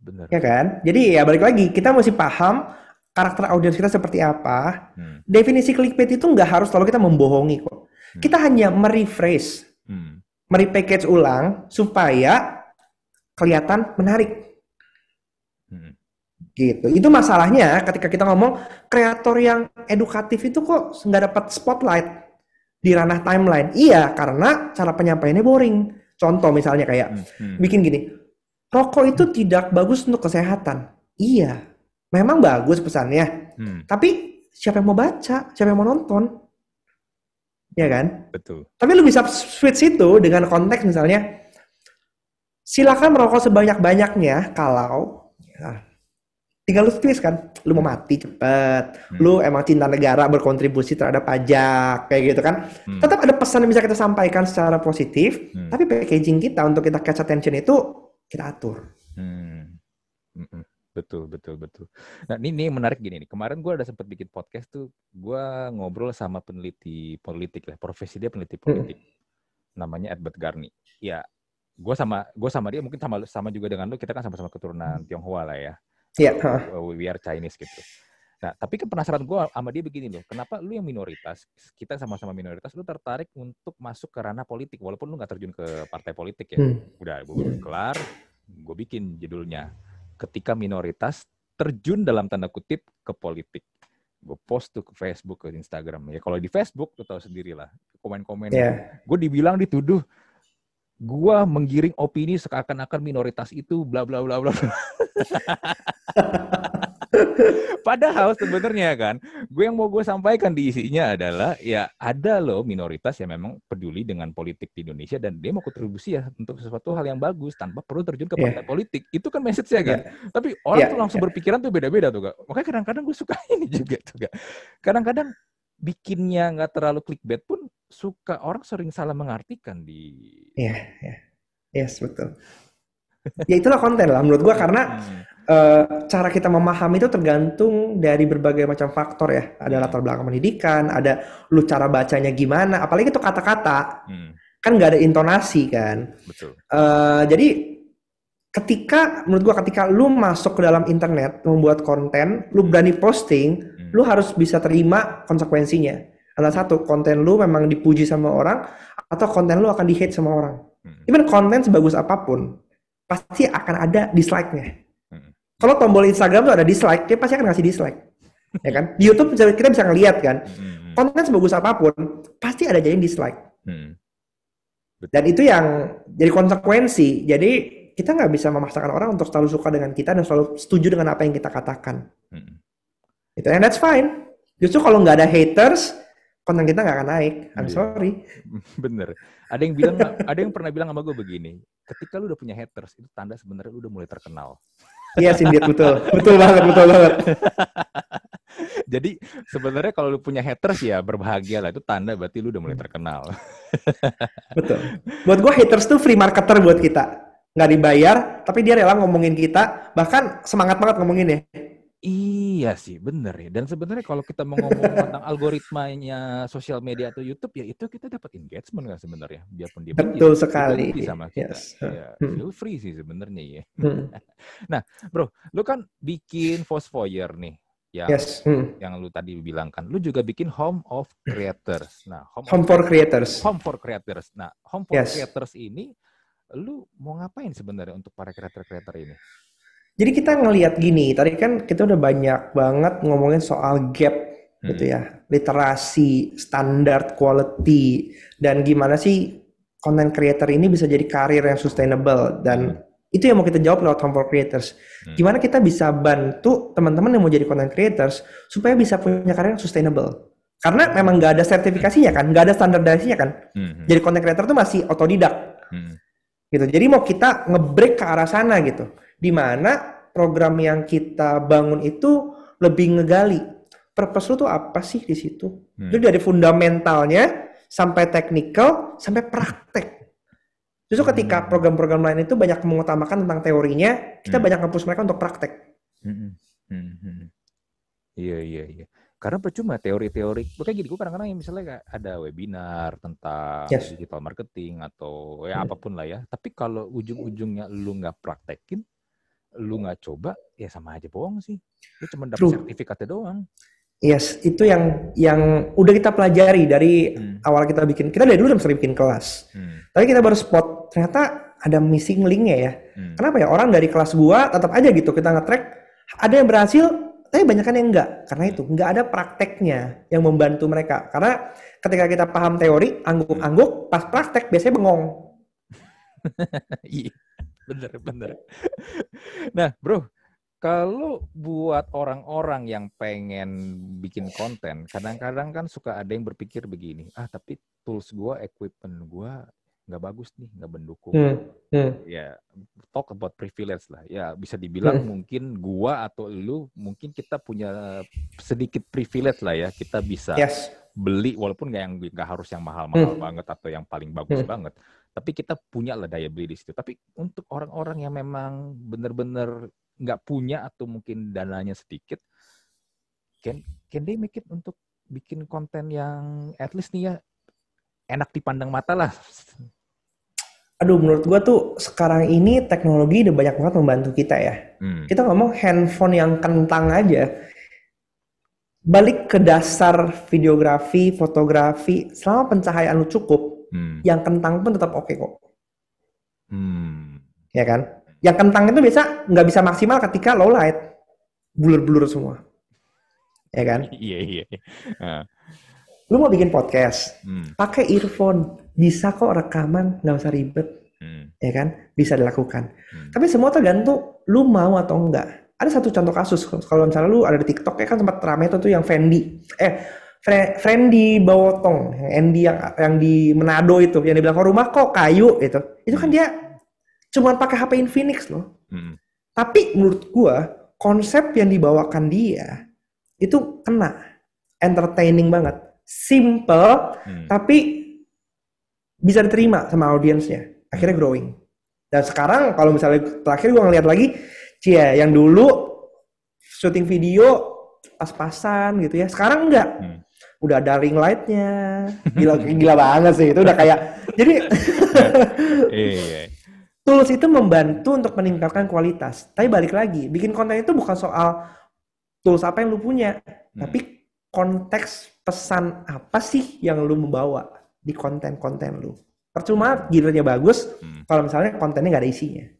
bener ya kan jadi ya balik lagi kita mesti paham karakter audiens kita seperti apa hmm. definisi clickbait itu nggak harus kalau kita membohongi kok hmm. kita hanya merephrase hmm. merepackage ulang supaya kelihatan menarik Gitu. Itu masalahnya ketika kita ngomong kreator yang edukatif itu kok nggak dapat spotlight di ranah timeline. Iya, karena cara penyampaiannya boring. Contoh misalnya kayak hmm, hmm. bikin gini, rokok itu tidak bagus untuk kesehatan. Iya, memang bagus pesannya. Hmm. Tapi siapa yang mau baca, siapa yang mau nonton? Ya kan? Betul. Tapi lu bisa switch itu dengan konteks misalnya, silakan merokok sebanyak-banyaknya kalau ya, tinggal lu tulis kan lu mau mati cepet hmm. lu emang cinta negara berkontribusi terhadap pajak kayak gitu kan hmm. tetap ada pesan yang bisa kita sampaikan secara positif hmm. tapi packaging kita untuk kita catch attention itu kita atur hmm. betul betul betul nah ini, ini menarik gini nih kemarin gue ada sempat bikin podcast tuh gue ngobrol sama peneliti politik lah profesi dia peneliti politik hmm. namanya Edward Garni ya gue sama gue sama dia mungkin sama sama juga dengan lu kita kan sama-sama keturunan Tionghoa lah ya Iya. Yeah. Uh, we are Chinese gitu. Nah, tapi kepenasaran kan gue sama dia begini loh. Kenapa lu yang minoritas, kita sama-sama minoritas, lu tertarik untuk masuk ke ranah politik, walaupun lu gak terjun ke partai politik ya. Hmm. Udah, gue hmm. kelar, gue bikin judulnya. Ketika minoritas terjun dalam tanda kutip ke politik. Gue post tuh ke Facebook, ke Instagram. Ya kalau di Facebook, lu tau sendiri lah. Komen-komen. Yeah. Gue dibilang dituduh, gua menggiring opini seakan-akan minoritas itu bla bla bla bla. *laughs* Padahal sebenarnya kan, gue yang mau gue sampaikan di isinya adalah ya ada loh minoritas yang memang peduli dengan politik di Indonesia dan dia mau kontribusi ya untuk sesuatu hal yang bagus tanpa perlu terjun ke partai yeah. politik. Itu kan message ya kan. Yeah. Tapi orang yeah. tuh langsung yeah. berpikiran tuh beda-beda tuh kak. Makanya kadang-kadang gue suka *laughs* ini juga tuh kak. Kadang-kadang bikinnya nggak terlalu clickbait pun suka orang sering salah mengartikan di Iya, yeah, yeah. Yes, betul. *laughs* ya itulah konten lah menurut gua karena hmm. uh, cara kita memahami itu tergantung dari berbagai macam faktor ya. Ada hmm. latar belakang pendidikan, ada lu cara bacanya gimana, apalagi itu kata-kata. Hmm. Kan nggak ada intonasi kan. Betul. Uh, jadi ketika menurut gua ketika lu masuk ke dalam internet membuat konten lu berani posting hmm. lu harus bisa terima konsekuensinya Antara satu, konten lu memang dipuji sama orang, atau konten lu akan di-hate sama orang. Hmm. Even konten sebagus apapun, pasti akan ada dislike-nya. Hmm. Kalau tombol Instagram tuh ada dislike, dia pasti akan ngasih dislike. *laughs* ya kan? Di YouTube kita bisa ngeliat kan, hmm, hmm, hmm. konten sebagus apapun, pasti ada jadi dislike. Hmm. Dan itu yang jadi konsekuensi. Jadi kita nggak bisa memaksakan orang untuk selalu suka dengan kita dan selalu setuju dengan apa yang kita katakan. Hmm. Itu and that's fine. Justru kalau nggak ada haters, konten kita nggak akan naik. I'm yeah. sorry. *laughs* Bener. Ada yang bilang, ada yang pernah bilang sama gue begini, ketika lu udah punya haters, itu tanda sebenarnya lu udah mulai terkenal. Iya yes, sindir betul, betul banget, betul banget. *laughs* Jadi sebenarnya kalau lu punya haters ya berbahagia lah itu tanda berarti lu udah mulai hmm. terkenal. *laughs* betul. Buat gue haters tuh free marketer buat kita. Nggak dibayar, tapi dia rela ngomongin kita, bahkan semangat banget ngomongin ya. Iya Iya sih, bener ya. Dan sebenarnya kalau kita mau ngomong tentang algoritmanya sosial media atau YouTube ya itu kita dapat engagement kan sebenarnya, biarpun dia betul benci, sekali Kita sama kita. Yes. Ya, hmm. Feel free sih sebenarnya ya. Hmm. *laughs* nah, bro, lu kan bikin Fosfoyer nih yang yes. hmm. yang lu tadi bilangkan. lu juga bikin home of creators nah home, home of, for creators home for creators nah home for yes. creators ini lu mau ngapain sebenarnya untuk para creator creator ini jadi kita ngelihat gini, tadi kan kita udah banyak banget ngomongin soal gap gitu hmm. gitu ya, literasi, standar, quality, dan gimana sih konten creator ini bisa jadi karir yang sustainable dan hmm. itu yang mau kita jawab lewat Home Creators. Hmm. Gimana kita bisa bantu teman-teman yang mau jadi content creators supaya bisa punya karir yang sustainable? Karena memang nggak ada sertifikasinya kan, nggak ada standardisasinya kan. Hmm. Jadi content creator tuh masih otodidak. Hmm. Gitu. Jadi mau kita ngebreak ke arah sana gitu di mana program yang kita bangun itu lebih ngegali purpose lu tuh apa sih di situ. Hmm. Jadi dari fundamentalnya sampai teknikal sampai praktek. Justru hmm. ketika program-program lain itu banyak mengutamakan tentang teorinya, kita hmm. banyak ngepush mereka untuk praktek. Hmm. Hmm. Hmm. hmm, hmm. Iya iya iya. Karena percuma teori-teori, kayak gini, gue kadang-kadang misalnya ada webinar tentang yes. digital marketing atau ya apapun lah ya. Tapi kalau ujung-ujungnya lu nggak praktekin, lu nggak coba ya sama aja bohong sih lu cuma dapat sertifikatnya doang Yes, itu yang yang udah kita pelajari dari hmm. awal kita bikin. Kita dari dulu udah sering bikin kelas. Hmm. Tapi kita baru spot ternyata ada missing linknya ya. Hmm. Kenapa ya orang dari kelas gua tetap aja gitu kita nge-track ada yang berhasil tapi banyak kan yang enggak karena itu enggak ada prakteknya yang membantu mereka karena ketika kita paham teori angguk-angguk pas praktek biasanya bengong *laughs* iya bener *laughs* bener nah bro kalau buat orang-orang yang pengen bikin konten, kadang-kadang kan suka ada yang berpikir begini, ah tapi tools gue, equipment gue nggak bagus nih, nggak mendukung. Hmm. Hmm. Ya, talk about privilege lah. Ya bisa dibilang hmm. mungkin gua atau lu mungkin kita punya sedikit privilege lah ya, kita bisa yes. beli walaupun nggak yang nggak harus yang mahal-mahal hmm. banget atau yang paling bagus hmm. banget tapi kita punya lah daya beli di situ. Tapi untuk orang-orang yang memang benar-benar nggak punya atau mungkin dananya sedikit, can can they make it untuk bikin konten yang at least nih ya enak dipandang mata lah. Aduh, menurut gua tuh sekarang ini teknologi udah banyak banget membantu kita ya. Hmm. Kita ngomong handphone yang kentang aja. Balik ke dasar videografi, fotografi, selama pencahayaan lu cukup, hmm. yang kentang pun tetap oke okay kok. Hmm. Ya kan? Yang kentang itu biasa nggak bisa maksimal ketika low light, blur-blur semua. Ya kan? *laughs* Iya iya. iya. Ah. Lu mau bikin podcast, hmm. pakai earphone, bisa kok rekaman, nggak usah ribet. Hmm. Ya kan? Bisa dilakukan. Hmm. Tapi semua tergantung lu mau atau enggak. Ada satu contoh kasus, kalau misalnya lu ada di TikTok ya kan sempat rame itu tuh yang Fendi. Eh, Frendy Bawotong Andy yang yang di Manado itu yang dibilang kok oh, rumah kok kayu itu itu kan hmm. dia cuma pakai HP Infinix loh hmm. tapi menurut gua konsep yang dibawakan dia itu kena entertaining banget simple hmm. tapi bisa diterima sama audiensnya akhirnya hmm. growing dan sekarang kalau misalnya terakhir gua ngeliat lagi cia yang dulu syuting video pas-pasan gitu ya sekarang enggak hmm udah ada ring lightnya gila gila banget sih itu udah kayak jadi *laughs* iya, iya, iya. tools itu membantu untuk meningkatkan kualitas tapi balik lagi bikin konten itu bukan soal tools apa yang lu punya hmm. tapi konteks pesan apa sih yang lu membawa di konten-konten lu percuma gilanya bagus hmm. kalau misalnya kontennya nggak ada isinya *laughs*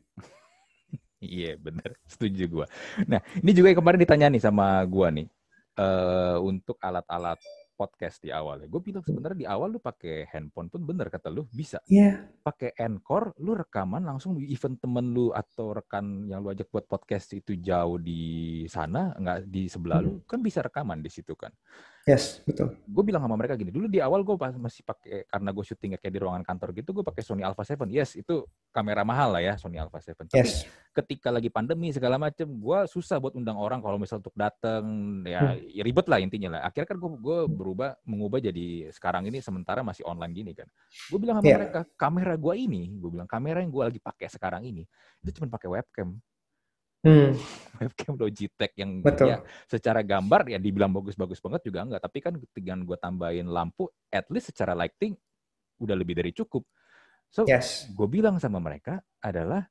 Iya yeah, bener, setuju gue. Nah ini juga yang kemarin ditanya nih sama gue nih uh, untuk alat-alat podcast di awal. ya, Gue bilang sebenarnya di awal lu pakai handphone pun bener kata lu bisa. Iya. Yeah. Pakai Anchor, lu rekaman langsung event temen lu atau rekan yang lu ajak buat podcast itu jauh di sana, nggak di sebelah hmm. lu, kan bisa rekaman di situ kan. Yes, betul. Gue bilang sama mereka gini, dulu di awal gue masih pakai karena gue syuting kayak di ruangan kantor gitu, gue pakai Sony Alpha 7. Yes, itu kamera mahal lah ya Sony Alpha 7. Tapi yes. ketika lagi pandemi segala macem, gue susah buat undang orang kalau misal untuk datang, ya, hmm. ya ribet lah intinya lah. Akhirnya kan gue gue berubah mengubah jadi sekarang ini sementara masih online gini kan. Gue bilang sama yeah. mereka, kamera gue ini, gue bilang kamera yang gue lagi pakai sekarang ini itu cuma pakai webcam. Hmm. Webcam Logitech yang Betul. ya secara gambar ya dibilang bagus-bagus banget juga enggak, tapi kan tigaan gue tambahin lampu, at least secara lighting udah lebih dari cukup. So, yes. gue bilang sama mereka adalah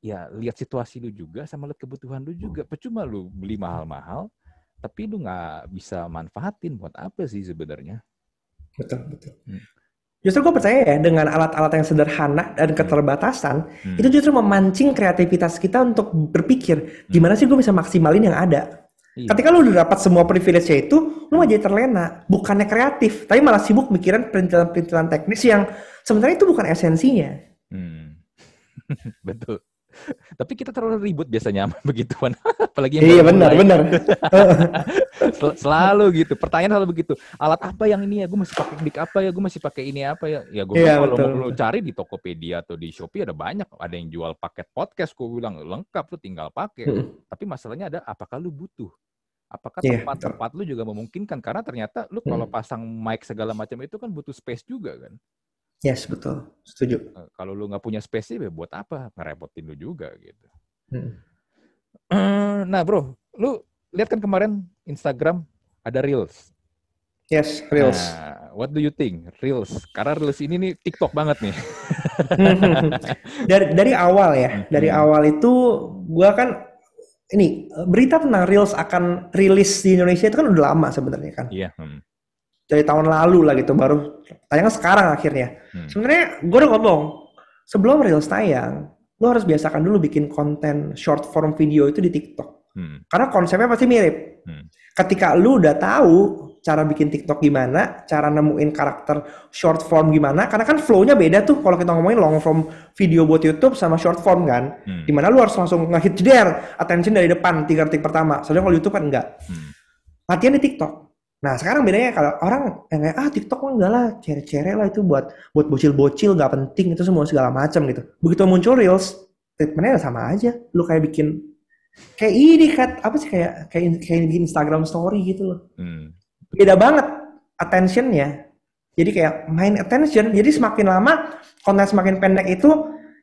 ya lihat situasi lu juga sama lihat kebutuhan lu juga. Percuma lu beli mahal-mahal, tapi lu nggak bisa manfaatin buat apa sih sebenarnya? Betul betul. Hmm. Justru gue percaya ya dengan alat-alat yang sederhana dan hmm. keterbatasan hmm. itu justru memancing kreativitas kita untuk berpikir hmm. gimana sih gue bisa maksimalin yang ada. Iya. Ketika lu udah dapat semua privilege-nya itu, lu mah jadi terlena, bukannya kreatif, tapi malah sibuk mikirin perintilan-perintilan teknis yang sebenarnya itu bukan esensinya. Hmm. *laughs* Betul. Tapi kita terlalu ribut biasanya *laughs* begituan. Apalagi yang Iya, benar, benar. *laughs* Sel selalu gitu. Pertanyaan selalu begitu. Alat apa yang ini ya? Gue masih pakai dik apa ya? Gue masih pakai ini apa ya? Ya gue yeah, kalau mau lo cari di Tokopedia atau di Shopee ada banyak. Ada yang jual paket podcast. Gue bilang lengkap tuh tinggal pakai. Hmm. Tapi masalahnya ada apakah lu butuh? apakah iya, tempat-tempat yeah, tempat lu juga memungkinkan karena ternyata lu hmm. kalau pasang mic segala macam itu kan butuh space juga kan Yes, betul. Setuju. Nah, kalau lu nggak punya space ya buat apa? Ngerepotin lu juga gitu. Hmm. Eh, nah, bro, lu lihat kan kemarin Instagram ada Reels. Yes, Reels. Nah, what do you think? Reels. Karena Reels ini nih TikTok banget nih. *laughs* dari dari awal ya, hmm. dari awal itu gua kan ini berita tentang Reels akan rilis di Indonesia itu kan udah lama sebenarnya kan. Iya. Yeah. Hmm dari tahun lalu lah gitu baru tayang sekarang akhirnya. Hmm. Sebenarnya gue udah ngomong sebelum reels tayang, lo harus biasakan dulu bikin konten short form video itu di TikTok. Hmm. Karena konsepnya pasti mirip. Hmm. Ketika lu udah tahu cara bikin TikTok gimana, cara nemuin karakter short form gimana, karena kan flownya beda tuh kalau kita ngomongin long form video buat YouTube sama short form kan. Hmm. Dimana lu harus langsung ngehit jeder, attention dari depan, tiga detik pertama. Soalnya kalau YouTube kan enggak. Hmm. Latihan di TikTok. Nah sekarang bedanya kalau orang yang kayak ah TikTok mah enggak lah, cere-cere lah itu buat buat bocil-bocil gak penting itu semua segala macam gitu. Begitu muncul reels, treatmentnya sama aja. Lu kayak bikin kayak ini kat apa sih kayak kayak kayak bikin Instagram story gitu loh. Hmm. Beda banget attentionnya. Jadi kayak main attention. Jadi semakin lama konten semakin pendek itu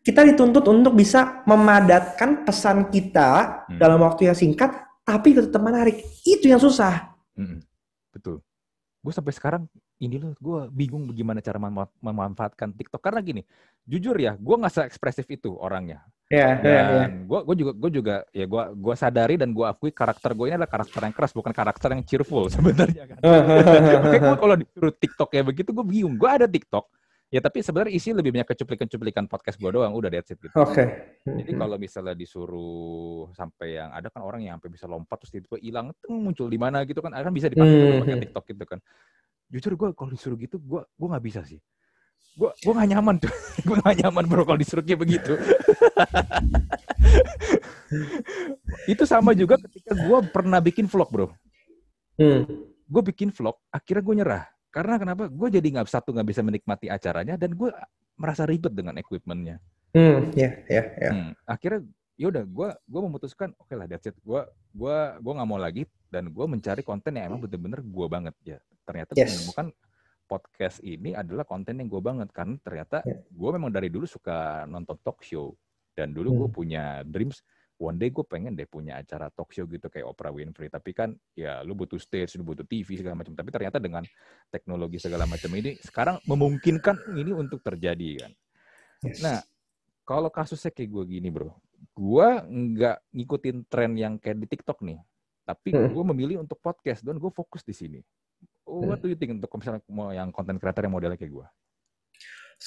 kita dituntut untuk bisa memadatkan pesan kita hmm. dalam waktu yang singkat, tapi tetap menarik. Itu yang susah. Hmm Betul. Gue sampai sekarang ini loh, gue bingung bagaimana cara mem memanfaatkan TikTok karena gini, jujur ya, gue nggak seekspresif itu orangnya. Iya. Yeah, dan yeah, yeah. gue gue juga gue juga ya gue gue sadari dan gue akui karakter gue ini adalah karakter yang keras bukan karakter yang cheerful *laughs* sebenarnya kan. Oke, gue kalau disuruh TikTok ya begitu gue bingung. Gue ada TikTok, Ya tapi sebenarnya isi lebih banyak kecuplikan-cuplikan podcast gue doang, udah that's it gitu. Oke. Okay. Jadi kalau misalnya disuruh sampai yang ada kan orang yang sampai bisa lompat terus tiba-tiba hilang, -tiba muncul di mana gitu kan, kan bisa dipakai mm -hmm. pakai TikTok gitu kan. Jujur gue kalau disuruh gitu, gue gue nggak bisa sih. Gue gue nggak nyaman tuh, *laughs* gue nggak nyaman bro kalau disuruh kayak begitu. *laughs* Itu sama juga ketika gue pernah bikin vlog bro. Hmm. Gue bikin vlog, akhirnya gue nyerah karena kenapa? Gue jadi nggak satu nggak bisa menikmati acaranya dan gue merasa ribet dengan equipmentnya. Hmm, iya, iya, iya. hmm ya, yeah, ya, yeah, ya. akhirnya yaudah gue gue memutuskan oke okay lah that's it gue gue gue nggak mau lagi dan gue mencari konten yang emang bener-bener gue banget ya ternyata yes. menemukan podcast ini adalah konten yang gue banget karena ternyata yeah. gue memang dari dulu suka nonton talk show dan dulu hmm. gue punya dreams one day gue pengen deh punya acara talk show gitu kayak Oprah Winfrey tapi kan ya lu butuh stage lu butuh TV segala macam tapi ternyata dengan teknologi segala macam ini sekarang memungkinkan ini untuk terjadi kan nah kalau kasusnya kayak gue gini bro gue nggak ngikutin tren yang kayak di TikTok nih tapi hmm. gue memilih untuk podcast dan gue fokus di sini what tuh hmm. you untuk misalnya yang konten kreator yang modelnya kayak gue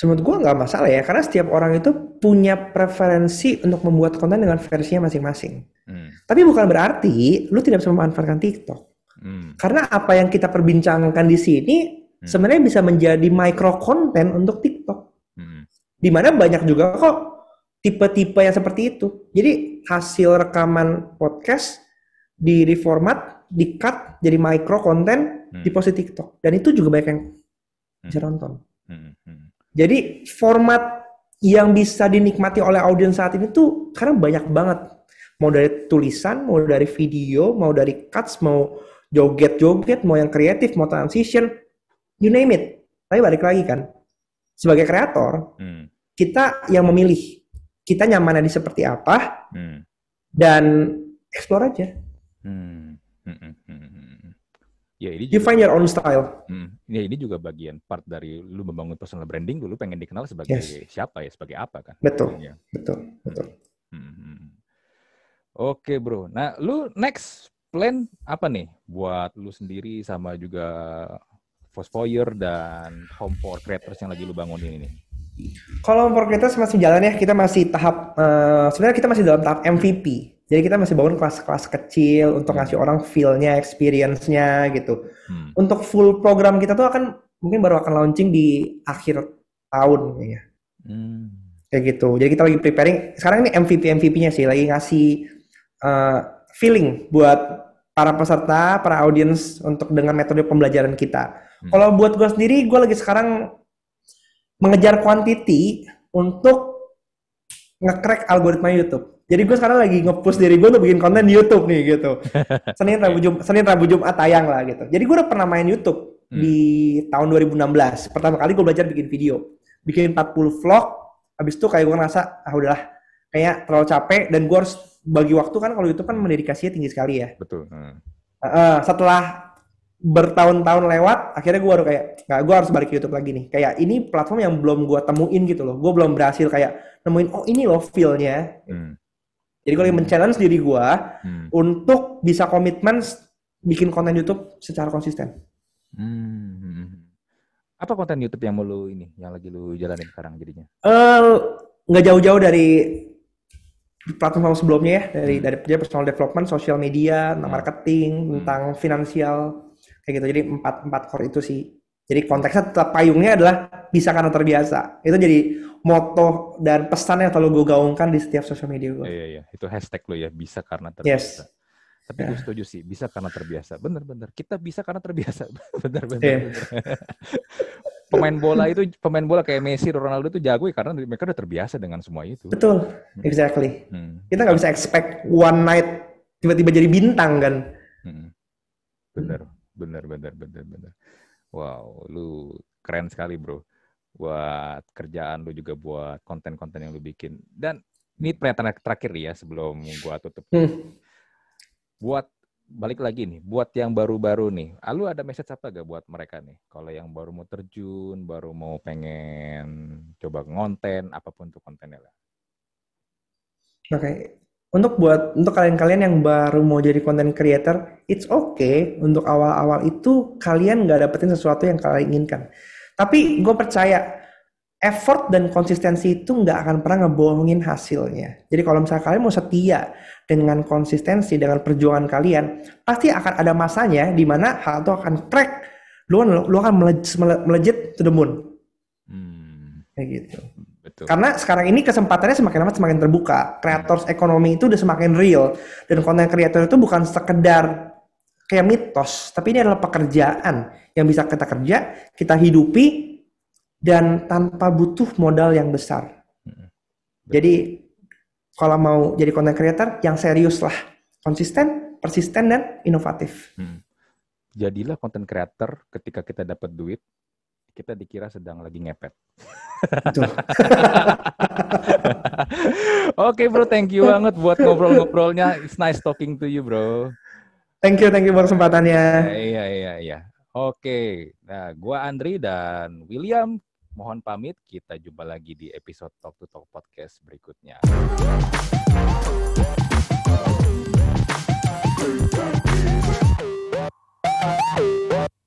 menurut gue nggak masalah ya karena setiap orang itu punya preferensi untuk membuat konten dengan versinya masing-masing. Hmm. Tapi bukan berarti lu tidak bisa memanfaatkan TikTok. Hmm. Karena apa yang kita perbincangkan di sini hmm. sebenarnya bisa menjadi micro konten untuk TikTok. Hmm. mana banyak juga kok tipe-tipe yang seperti itu. Jadi hasil rekaman podcast di reformat, di cut jadi micro konten hmm. di posisi TikTok. Dan itu juga banyak yang hmm. bisa nonton. Hmm. Hmm. Jadi format yang bisa dinikmati oleh audiens saat ini tuh karena banyak banget. Mau dari tulisan, mau dari video, mau dari cuts, mau joget-joget, mau yang kreatif, mau transition, you name it. Tapi balik lagi kan, sebagai kreator, hmm. kita yang memilih. Kita nyaman di seperti apa, hmm. dan explore aja. Hmm. Hmm. Hmm. hmm. Ya, ini juga, you find your own style. Hmm, ya ini juga bagian part dari lu membangun personal branding dulu pengen dikenal sebagai yes. siapa ya, sebagai apa kan? Betul. Ya. Betul, betul. Hmm, hmm, hmm, hmm. Oke, Bro. Nah, lu next plan apa nih buat lu sendiri sama juga Fosfoyer dan Home for Creators yang lagi lu bangun ini nih? Kalau Home for Creators masih jalan ya, kita masih tahap uh, sebenarnya kita masih dalam tahap MVP. Jadi kita masih bangun kelas-kelas kecil untuk hmm. ngasih orang feel-nya, experience-nya gitu. Hmm. Untuk full program kita tuh akan mungkin baru akan launching di akhir tahun ya. Hmm. Kayak gitu. Jadi kita lagi preparing. Sekarang ini MVP MVP-nya sih lagi ngasih uh, feeling buat para peserta, para audience untuk dengan metode pembelajaran kita. Hmm. Kalau buat gue sendiri, gue lagi sekarang mengejar quantity untuk ngecrack algoritma YouTube. Jadi gue sekarang lagi nge-push diri gue untuk bikin konten di YouTube nih gitu. *laughs* Senin Rabu Jum Senin Rabu Jumat tayang lah gitu. Jadi gue udah pernah main YouTube hmm. di tahun 2016. Pertama kali gue belajar bikin video. Bikin 40 vlog, Abis itu kayak gue ngerasa ah udahlah kayak terlalu capek dan gue harus bagi waktu kan kalau YouTube kan mendedikasinya tinggi sekali ya. Betul. Hmm. Uh, uh, setelah bertahun-tahun lewat, akhirnya gue baru kayak, nggak, gue harus balik ke YouTube lagi nih. Kayak ini platform yang belum gue temuin gitu loh. Gue belum berhasil kayak nemuin oh ini loh feelnya hmm. jadi kalau yang hmm. men-challenge diri gue hmm. untuk bisa komitmen bikin konten YouTube secara konsisten hmm. apa konten YouTube yang mau ini yang lagi lu jalanin sekarang jadinya eh, nggak uh, jauh-jauh dari platform sebelumnya ya dari hmm. dari personal development, social media, hmm. marketing, hmm. tentang finansial kayak gitu. Jadi empat empat core itu sih. Jadi konteksnya tetap payungnya adalah bisa karena terbiasa. Itu jadi moto dan pesan yang selalu gue gaungkan di setiap sosial media gue. Iya, iya, iya. Itu hashtag lo ya, bisa karena terbiasa. Yes. Tapi gue nah. setuju sih, bisa karena terbiasa. Bener-bener, kita bisa karena terbiasa. Bener-bener. *laughs* Yeah. Iya. pemain bola itu, pemain bola kayak Messi, Ronaldo itu jago ya, karena mereka udah terbiasa dengan semua itu. Betul, hmm. exactly. Hmm. Kita nggak bisa expect one night tiba-tiba jadi bintang kan. Hmm. Bener, bener, bener, bener, bener. Wow, lu keren sekali bro buat kerjaan lu juga buat konten-konten yang lu bikin. Dan hmm. ini pernyataan terakhir ya sebelum gua tutup. Hmm. Buat balik lagi nih, buat yang baru-baru nih, ah, lu ada message apa gak buat mereka nih? Kalau yang baru mau terjun, baru mau pengen coba ngonten, apapun tuh kontennya lah. Oke, okay. untuk buat untuk kalian-kalian yang baru mau jadi konten creator, it's okay untuk awal-awal itu kalian nggak dapetin sesuatu yang kalian inginkan. Tapi gue percaya effort dan konsistensi itu nggak akan pernah ngebohongin hasilnya. Jadi kalau misalnya kalian mau setia dengan konsistensi, dengan perjuangan kalian, pasti akan ada masanya di mana hal itu akan crack, lu, lu akan melejit, melejit to the moon. Hmm. Kayak gitu. Betul. Karena sekarang ini kesempatannya semakin lama semakin terbuka. Creators ekonomi itu udah semakin real. Dan konten kreator itu bukan sekedar kayak mitos, tapi ini adalah pekerjaan yang bisa kita kerja, kita hidupi dan tanpa butuh modal yang besar. Jadi kalau mau jadi content creator yang serius lah, konsisten, persisten dan inovatif. Hmm. Jadilah content creator ketika kita dapat duit, kita dikira sedang lagi ngepet. *laughs* Oke okay, bro, thank you banget buat ngobrol-ngobrolnya. It's nice talking to you bro. Thank you, thank you buat kesempatannya. Iya, iya, iya. Oke, nah gua Andri dan William mohon pamit. Kita jumpa lagi di episode Talk to Talk podcast berikutnya. Thank you.